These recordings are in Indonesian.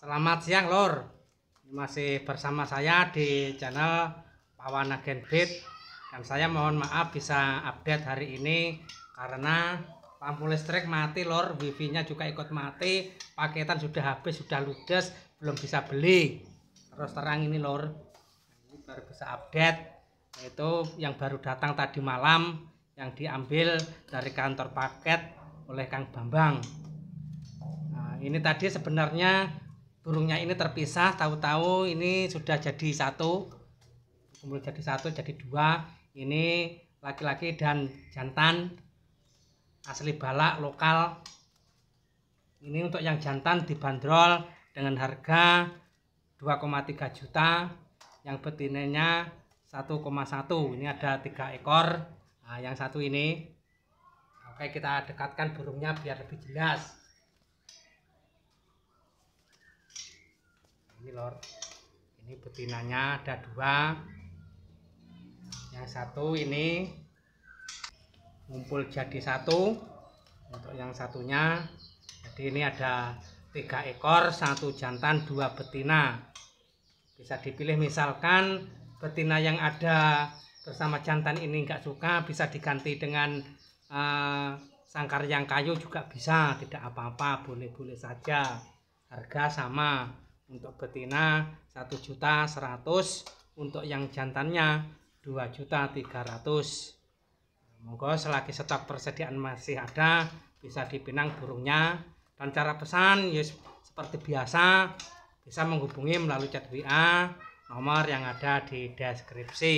Selamat siang lor Masih bersama saya di channel Pawana Genfit Dan saya mohon maaf bisa update hari ini Karena lampu listrik mati lor Wifi nya juga ikut mati Paketan sudah habis, sudah ludes Belum bisa beli Terus terang ini lor Ini baru bisa update Itu yang baru datang tadi malam Yang diambil dari kantor paket oleh Kang Bambang nah, ini tadi sebenarnya burungnya ini terpisah tahu-tahu ini sudah jadi satu kemudian jadi satu jadi dua ini laki-laki dan jantan asli balak lokal ini untuk yang jantan dibanderol dengan harga 2,3 juta yang betinanya 1,1 ini ada tiga ekor nah, yang satu ini oke kita dekatkan burungnya biar lebih jelas ini lor ini betinanya ada dua yang satu ini ngumpul jadi satu untuk yang satunya jadi ini ada tiga ekor satu jantan dua betina bisa dipilih misalkan betina yang ada bersama jantan ini enggak suka bisa diganti dengan uh, sangkar yang kayu juga bisa tidak apa-apa boleh-boleh saja harga sama untuk betina 1 juta 100 untuk yang jantannya 2 juta 300 monggo selagi stok persediaan masih ada bisa dipinang burungnya dan cara pesan ya seperti biasa bisa menghubungi melalui chat WA nomor yang ada di deskripsi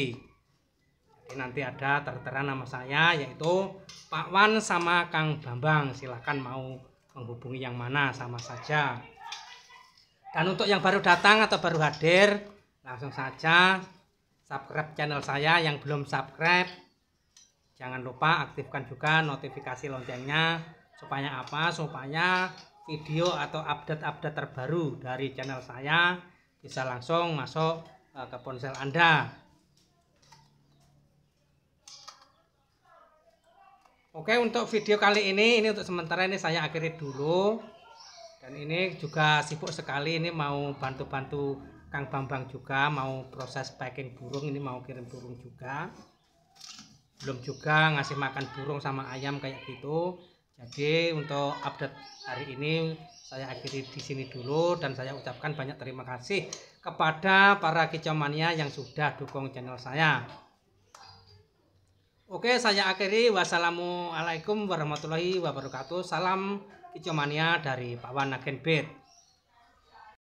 jadi nanti ada tertera nama saya yaitu Pak Wan sama Kang Bambang silahkan mau menghubungi yang mana sama saja dan untuk yang baru datang atau baru hadir, langsung saja subscribe channel saya yang belum subscribe. Jangan lupa aktifkan juga notifikasi loncengnya supaya apa? Supaya video atau update-update terbaru dari channel saya bisa langsung masuk eh, ke ponsel Anda. Oke, untuk video kali ini ini untuk sementara ini saya akhiri dulu. Dan ini juga sibuk sekali ini mau bantu-bantu Kang Bambang juga mau proses packing burung ini mau kirim burung juga. Belum juga ngasih makan burung sama ayam kayak gitu. Jadi untuk update hari ini saya akhiri di sini dulu dan saya ucapkan banyak terima kasih kepada para kicomania yang sudah dukung channel saya. Oke, saya akhiri. Wassalamualaikum warahmatullahi wabarakatuh. Salam kicomania dari Pak Wan Agen